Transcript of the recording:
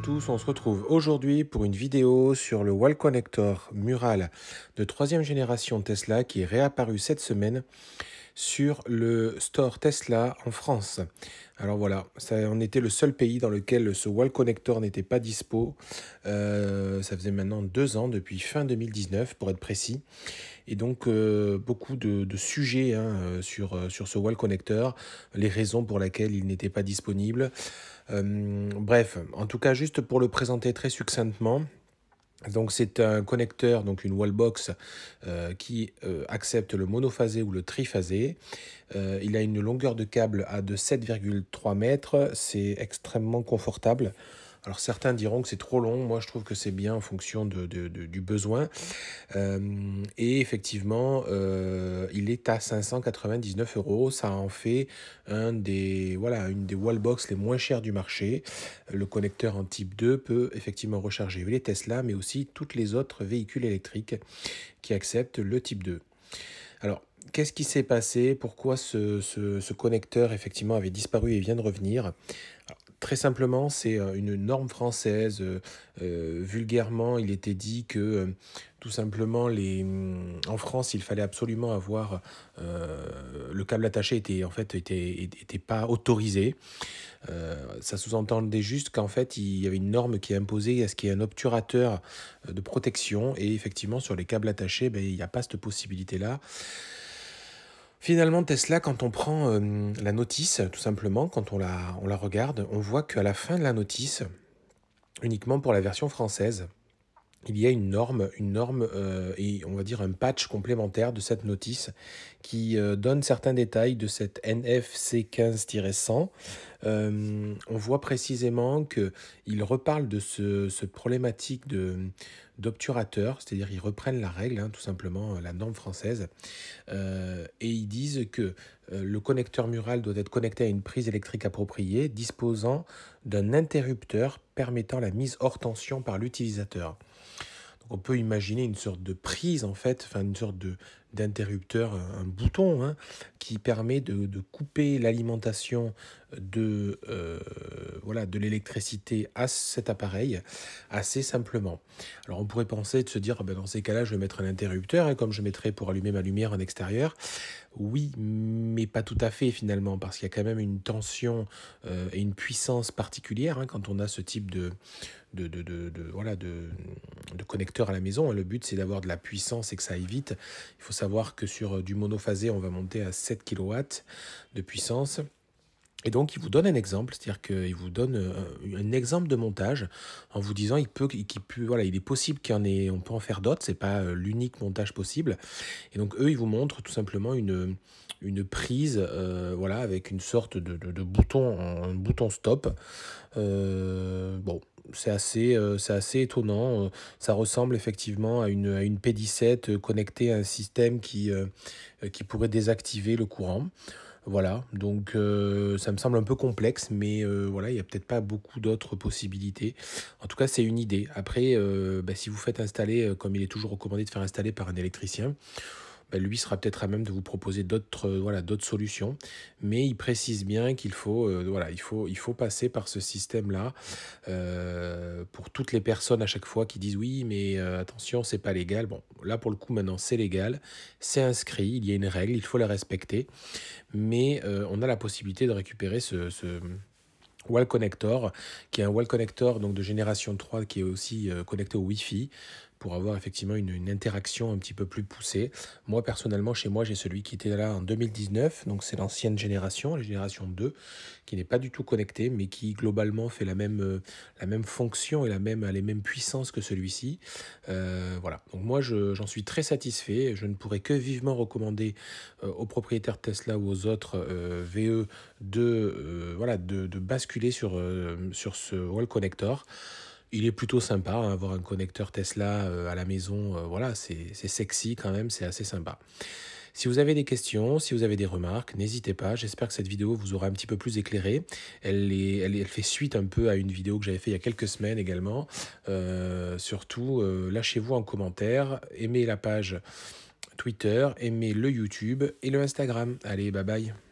tous, on se retrouve aujourd'hui pour une vidéo sur le wall connector mural de troisième génération Tesla qui est réapparu cette semaine sur le store Tesla en France. Alors voilà, ça en était le seul pays dans lequel ce wall connector n'était pas dispo. Euh, ça faisait maintenant deux ans, depuis fin 2019 pour être précis. Et donc euh, beaucoup de, sujets hein, euh, sur, sur ce wall connector, les raisons pour lesquelles il n'était pas disponible. bref, en tout cas juste pour le présenter très succinctement. Donc c'est un connecteur, donc une wallbox euh, qui euh, accepte le monophasé ou le triphasé. Euh, il a une longueur de câble à de 7,3 mètres, c'est extrêmement confortable. Alors certains diront que c'est trop long, moi je trouve que c'est bien en fonction du besoin. Euh, et effectivement, euh, il est à 599 euros, ça en fait un des, voilà, une des wallbox les moins chères du marché. Le connecteur en type 2 peut effectivement recharger les Tesla, mais aussi toutes les autres véhicules électriques qui acceptent le type 2. Alors, qu'est-ce qui s'est passé Pourquoi ce, ce, connecteur effectivement avait disparu et vient de revenir très simplement, c'est euh, une norme française. Euh, euh, vulgairement, il était dit que tout simplement, les, mm, en France, il fallait absolument avoir le câble attaché était en fait était, était pas autorisé. ça sous-entendait juste qu'en fait, il y avait une norme qui est imposait à ce qu'il y ait un obturateur de protection. Et effectivement, sur les câbles attachés, ben, il n'y a pas cette possibilité-là. Finalement, Tesla, quand on prend euh, la notice, tout simplement, quand on la, regarde, on voit qu'à la fin de la notice, uniquement pour la version française, il y a une norme, une norme euh, et on va dire un patch complémentaire de cette notice qui euh, donne certains détails de cette NFC 15-100 euh, on voit précisément qu'ils reparlent de ce, problématique de, d'obturateur, c'est-à-dire ils reprennent la règle, hein, tout simplement, euh, la norme française, euh, et ils disent que le connecteur mural doit être connecté à une prise électrique appropriée disposant d'un interrupteur permettant la mise hors tension par l'utilisateur on peut imaginer une sorte de prise en fait, enfin une sorte de d'interrupteur, un, bouton hein, qui permet de, couper l'alimentation de euh, voilà de l'électricité à cet appareil assez simplement. Alors on pourrait penser de se dire ben, dans ces cas-là je vais mettre un interrupteur et hein, comme je mettrais pour allumer ma lumière en extérieur. Oui, mais pas tout à fait finalement parce qu'il y a quand même une tension euh, et une puissance particulière hein, quand on a ce type de de voilà de, connecteur à la maison. Le but c'est d'avoir de la puissance et que ça évite. Il faut savoir savoir que sur euh, du monophasé, on va monter à 7 kW de puissance. Et donc, il vous donne un exemple, c'est-à-dire qu'il vous donne euh, un exemple de montage en vous disant il peut, il, peut voilà, il est possible qu'on ait, on peut en faire d'autres, c'est pas euh, l'unique montage possible. Et donc, eux, ils vous montrent tout simplement une, une prise, voilà, avec une sorte de, de, bouton, un bouton stop. bon, c'est assez, euh, c'est assez étonnant. Euh, ça ressemble effectivement à une, à une euh, connectée à un système qui, qui pourrait désactiver le courant. Voilà, donc ça me semble un peu complexe, mais voilà, il n'y a peut-être pas beaucoup d'autres possibilités. En tout cas, c'est une idée. Après, bah, si vous faites installer, comme il est toujours recommandé de faire installer par un électricien, bah, lui sera peut-être à même de vous proposer d'autres euh, voilà, solutions. Mais il précise bien qu'il faut, euh, voilà, il faut, il faut passer par ce système-là euh, pour toutes les personnes à chaque fois qui disent oui, mais attention, c'est pas légal. Bon, là pour le coup, maintenant c'est légal, c'est inscrit, il y a une règle, il faut la respecter. Mais on a la possibilité de récupérer ce, ce wall connector, qui est un wall connector donc de génération 3 qui est aussi connecté au Wi-Fi pour avoir effectivement une, interaction un petit peu plus poussée. Moi personnellement chez moi j'ai celui qui était là en 2019, donc c'est l'ancienne génération, la génération 2, qui n'est pas du tout connectée mais qui globalement fait la même, euh, la même fonction et la même, les mêmes puissances que celui-ci. Euh, voilà, donc moi j'en suis très satisfait, je ne pourrais que vivement recommander euh, aux propriétaires Tesla ou aux autres VE de, voilà, de, de, basculer sur, sur ce wall connector. Il est plutôt sympa, hein, avoir un connecteur Tesla euh, à la maison, euh, voilà, c'est sexy quand même, c'est assez sympa. Si vous avez des questions, si vous avez des remarques, n'hésitez pas. J'espère que cette vidéo vous aura un petit peu plus éclairé. Elle, est, elle, fait suite un peu à une vidéo que j'avais fait il y a quelques semaines également. Euh, surtout, lâchez-vous en commentaire, aimez la page Twitter, aimez le YouTube et le Instagram. Allez, bye bye.